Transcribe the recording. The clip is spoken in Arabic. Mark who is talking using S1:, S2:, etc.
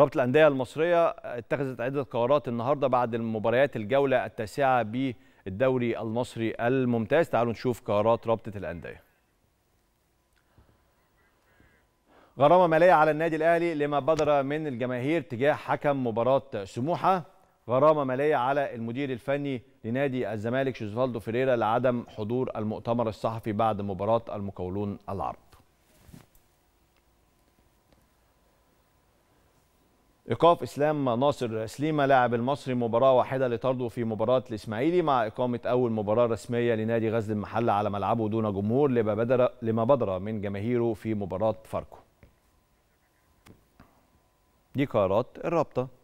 S1: رابطة الأندية المصرية اتخذت عدة قرارات النهاردة بعد المباريات الجولة التاسعة بالدوري المصري الممتاز تعالوا نشوف قرارات رابطة الأندية غرامة مالية على النادي الأهلي لما بدر من الجماهير تجاه حكم مباراة سموحة غرامة مالية على المدير الفني لنادي الزمالك جوزفالدو فيريرا لعدم حضور المؤتمر الصحفي بعد مباراة المقاولون العرب ايقاف اسلام ناصر سليمه لاعب المصري مباراه واحده لطرده في مباراه الاسماعيلي مع اقامه اول مباراه رسميه لنادي غزل المحله على ملعبه دون جمهور لما بدر من جماهيره في مباراه فاركو
S2: دي قرارات الرابطه